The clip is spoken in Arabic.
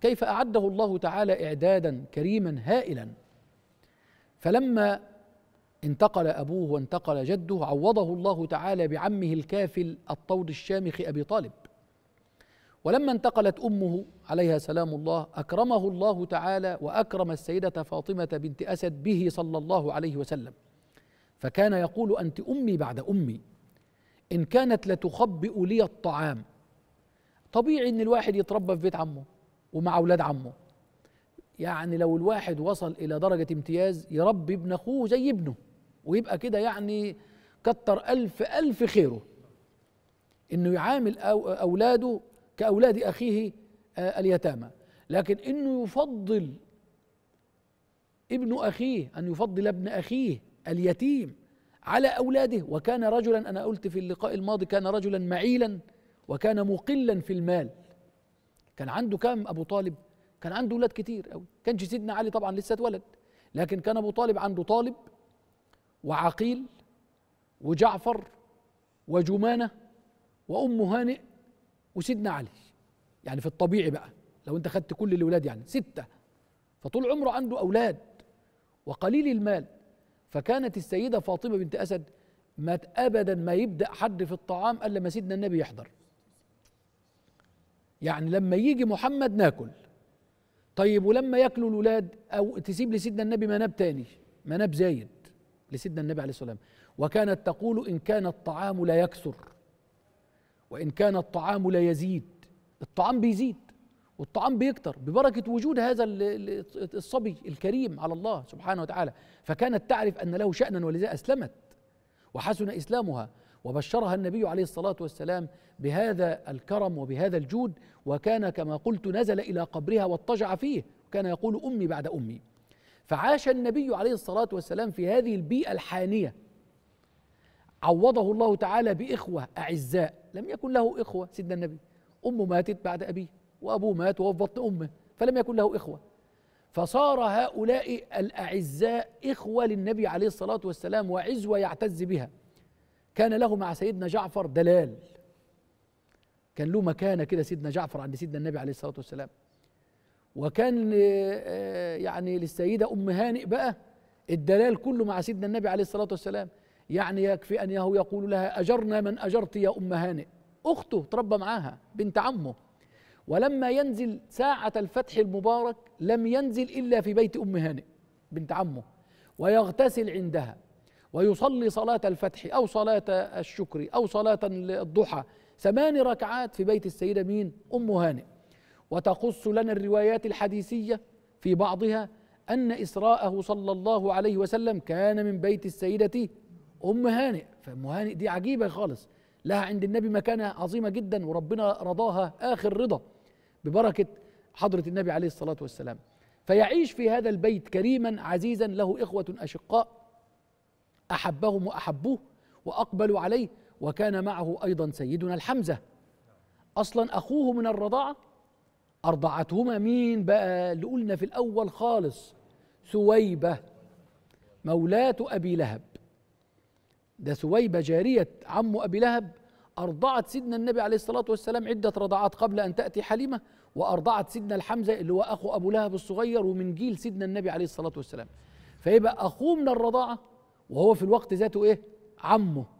كيف اعده الله تعالى اعدادا كريما هائلا فلما انتقل ابوه وانتقل جده عوضه الله تعالى بعمه الكافل الطود الشامخ ابي طالب ولما انتقلت امه عليها سلام الله اكرمه الله تعالى واكرم السيده فاطمه بنت اسد به صلى الله عليه وسلم فكان يقول انت امي بعد امي ان كانت لتخبئ لي الطعام طبيعي ان الواحد يتربى في بيت عمه ومع أولاد عمه يعني لو الواحد وصل إلى درجة امتياز يربي ابن أخوه زي ابنه ويبقى كده يعني كتر ألف ألف خيره إنه يعامل أولاده كأولاد أخيه آه، اليتامى لكن إنه يفضل ابن أخيه أن يفضل ابن أخيه اليتيم على أولاده وكان رجلا أنا قلت في اللقاء الماضي كان رجلا معيلا وكان مقلا في المال كان عنده كام ابو طالب كان عنده اولاد كتير قوي كانش سيدنا علي طبعا لسه اتولد لكن كان ابو طالب عنده طالب وعقيل وجعفر وجمانه وام هانئ وسيدنا علي يعني في الطبيعي بقى لو انت خدت كل الاولاد يعني سته فطول عمره عنده اولاد وقليل المال فكانت السيده فاطمه بنت اسد ما ابدا ما يبدا حد في الطعام الا ما سيدنا النبي يحضر يعني لما يجي محمد ناكل طيب ولما ياكلوا الاولاد او تسيب لسيدنا النبي مناب تاني مناب زايد لسيدنا النبي عليه الصلاه والسلام وكانت تقول ان كان الطعام لا يكثر وان كان الطعام لا يزيد الطعام بيزيد والطعام بيكتر ببركه وجود هذا الصبي الكريم على الله سبحانه وتعالى فكانت تعرف ان له شانا ولذا اسلمت وحسن اسلامها وبشرها النبي عليه الصلاه والسلام بهذا الكرم وبهذا الجود وكان كما قلت نزل الى قبرها واضطجع فيه وكان يقول امي بعد امي فعاش النبي عليه الصلاه والسلام في هذه البيئه الحانيه عوضه الله تعالى باخوه اعزاء لم يكن له اخوه سيدنا النبي امه ماتت بعد ابيه وابوه مات وهو في بطن امه فلم يكن له اخوه فصار هؤلاء الاعزاء اخوه للنبي عليه الصلاه والسلام وعزوه يعتز بها كان له مع سيدنا جعفر دلال كان له مكانه كده سيدنا جعفر عند سيدنا النبي عليه الصلاه والسلام وكان آه، آه، يعني للسيده ام هانئ بقى الدلال كله مع سيدنا النبي عليه الصلاه والسلام يعني يكفي يهو يقول لها اجرنا من اجرت يا ام هانئ اخته تربى معاها بنت عمه ولما ينزل ساعه الفتح المبارك لم ينزل الا في بيت ام هانئ بنت عمه ويغتسل عندها ويصلي صلاة الفتح أو صلاة الشكر أو صلاة الضحى ثمان ركعات في بيت السيدة مين أم هانئ وتقص لنا الروايات الحديثية في بعضها أن إسراءه صلى الله عليه وسلم كان من بيت السيدة أم هانئ فأم هانئ دي عجيبة خالص لها عند النبي مكانة عظيمة جدا وربنا رضاها آخر رضا ببركة حضرة النبي عليه الصلاة والسلام فيعيش في هذا البيت كريما عزيزا له إخوة أشقاء أحبهم وأحبوه وأقبلوا عليه وكان معه أيضا سيدنا الحمزة أصلا أخوه من الرضاعة أرضعتهما مين بقى اللي قلنا في الأول خالص ثويبة مولاة أبي لهب ده ثويبة جارية عم أبي لهب أرضعت سيدنا النبي عليه الصلاة والسلام عدة رضعات قبل أن تأتي حليمة وأرضعت سيدنا الحمزة اللي هو أخو أبو لهب الصغير ومن جيل سيدنا النبي عليه الصلاة والسلام فيبقى أخوه من الرضاعة وهو في الوقت ذاته ايه عمه